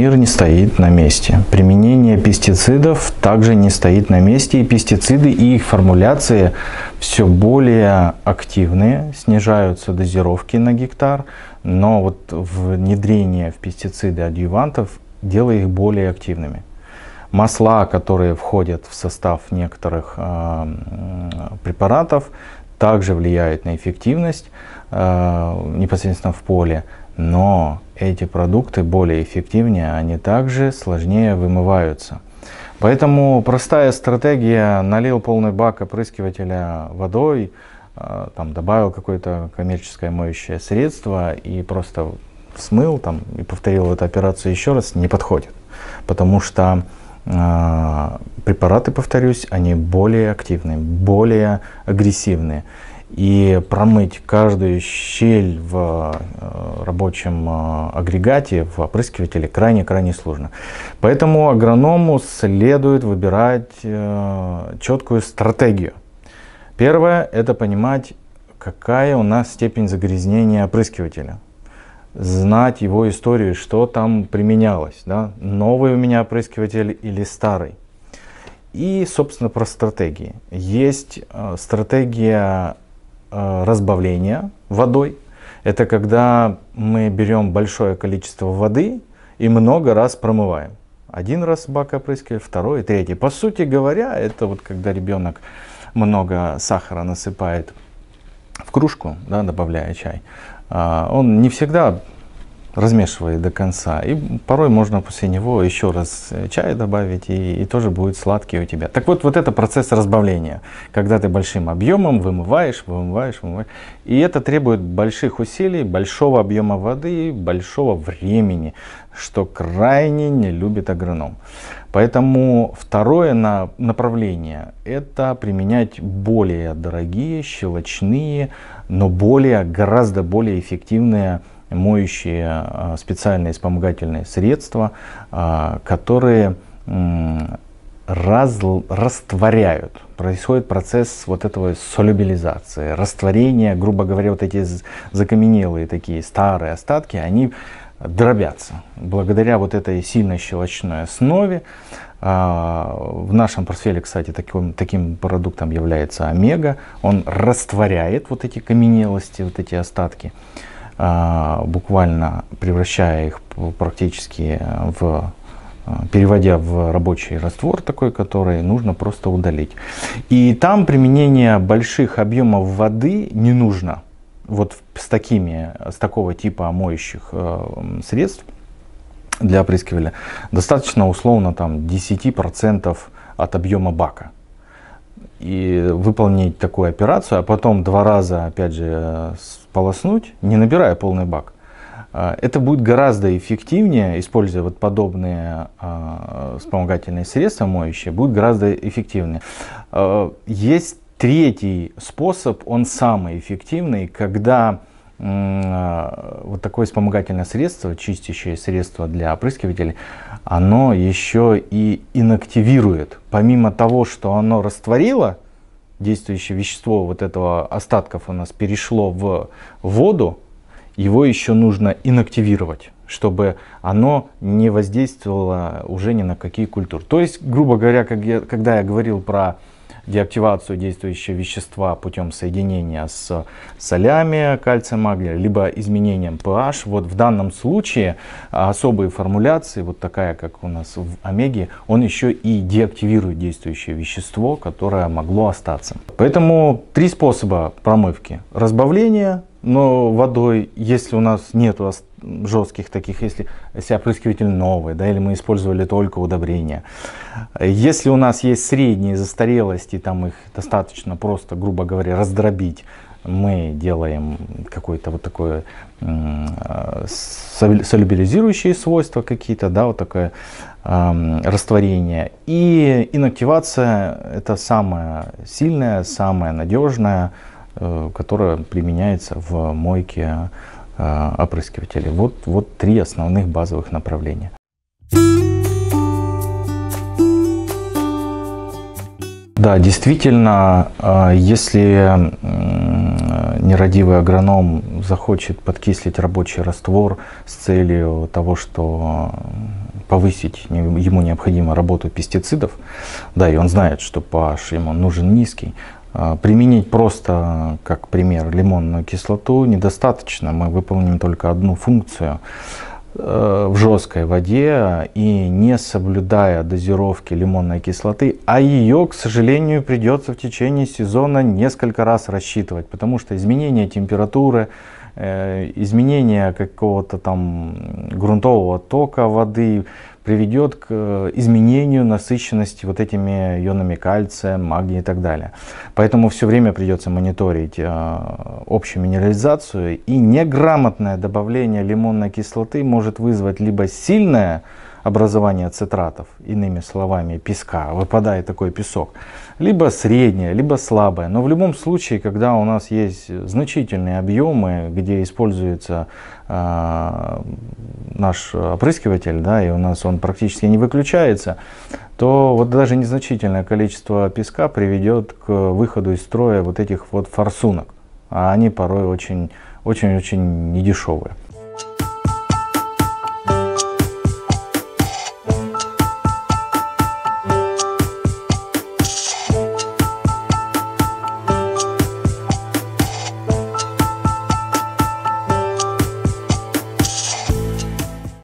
мир не стоит на месте. Применение пестицидов также не стоит на месте. И пестициды и их формуляции все более активные, снижаются дозировки на гектар, но вот внедрение в пестициды адъювантов делает их более активными. Масла, которые входят в состав некоторых э, препаратов, также влияют на эффективность э, непосредственно в поле. Но эти продукты более эффективнее, они также сложнее вымываются. Поэтому простая стратегия, налил полный бак опрыскивателя водой, э, там добавил какое-то коммерческое моющее средство и просто смыл там и повторил эту операцию еще раз, не подходит. Потому что э, препараты, повторюсь, они более активные, более агрессивные. И промыть каждую щель в э, рабочем э, агрегате, в опрыскивателе крайне-крайне сложно. Поэтому агроному следует выбирать э, четкую стратегию. Первое – это понимать, какая у нас степень загрязнения опрыскивателя знать его историю, что там применялось, да? новый у меня опрыскиватель или старый. И, собственно, про стратегии. Есть э, стратегия э, разбавления водой, это когда мы берем большое количество воды и много раз промываем. Один раз бак опрыскивали, второй, третий. По сути говоря, это вот когда ребенок много сахара насыпает в кружку, да, добавляя чай, а, он не всегда размешивает до конца. И порой можно после него еще раз э, чай добавить, и, и тоже будет сладкий у тебя. Так вот, вот это процесс разбавления, когда ты большим объемом вымываешь, вымываешь, вымываешь. И это требует больших усилий, большого объема воды, большого времени, что крайне не любит агроном. Поэтому второе на направление – это применять более дорогие, щелочные, но более, гораздо более эффективные моющие а, специальные вспомогательные средства, а, которые раз, растворяют. Происходит процесс вот этого солюбилизации, растворения, грубо говоря, вот эти закаменелые такие старые остатки, они дробятся. Благодаря вот этой сильной щелочной основе, а, в нашем портфеле, кстати, таким, таким продуктом является омега, он растворяет вот эти каменелости, вот эти остатки. А, буквально превращая их практически э, в э, переводя в рабочий раствор такой, который нужно просто удалить. И там применение больших объемов воды не нужно. Вот с, такими, с такого типа моющих э, средств для опрыскивания достаточно условно там 10% от объема бака и выполнить такую операцию, а потом два раза, опять же, полоснуть, не набирая полный бак, а, это будет гораздо эффективнее, используя вот подобные э, вспомогательные средства моющие, будет гораздо эффективнее. А, есть третий способ, он самый эффективный, когда а, вот такое вспомогательное средство, чистящее средство для опрыскивателей, оно еще и инактивирует. Помимо того, что оно растворило, действующее вещество вот этого остатков у нас перешло в воду, его еще нужно инактивировать чтобы оно не воздействовало уже ни на какие культуры. То есть, грубо говоря, как я, когда я говорил про деактивацию действующего вещества путем соединения с солями кальция магния, либо изменением pH. Вот в данном случае а, особые формуляции, вот такая, как у нас в омеге, он еще и деактивирует действующее вещество, которое могло остаться. Поэтому три способа промывки. Разбавление, но водой, если у нас нет жестких таких, если, если опрыскиватель новый, да, или мы использовали только удобрения. Если у нас есть средние застарелости, там их достаточно просто, грубо говоря, раздробить, мы делаем какое-то вот такое э, солюбилизирующие свойства какие-то, да, вот такое э, растворение. И инактивация это самое сильное, самое надежное, э, которое применяется в мойке а, опрыскивателей. Вот, вот три основных базовых направления. Да, действительно, а, если нерадивый агроном захочет подкислить рабочий раствор с целью того, что повысить ему необходимо работу пестицидов, да, и он знает, что pH ему нужен низкий, а, применить просто, как пример, лимонную кислоту недостаточно. Мы выполним только одну функцию э, в жесткой воде и не соблюдая дозировки лимонной кислоты, а ее, к сожалению, придется в течение сезона несколько раз рассчитывать, потому что изменение температуры, Э, изменение какого-то там грунтового тока воды приведет к э, изменению насыщенности вот этими ионами кальция, магния и так далее. Поэтому все время придется мониторить э, общую минерализацию. И неграмотное добавление лимонной кислоты может вызвать либо сильное образования цитратов, иными словами, песка, выпадает такой песок, либо средняя, либо слабая. Но в любом случае, когда у нас есть значительные объемы, где используется э, наш опрыскиватель, да, и у нас он практически не выключается, то вот даже незначительное количество песка приведет к выходу из строя вот этих вот форсунок. А они порой очень-очень-очень недешевые.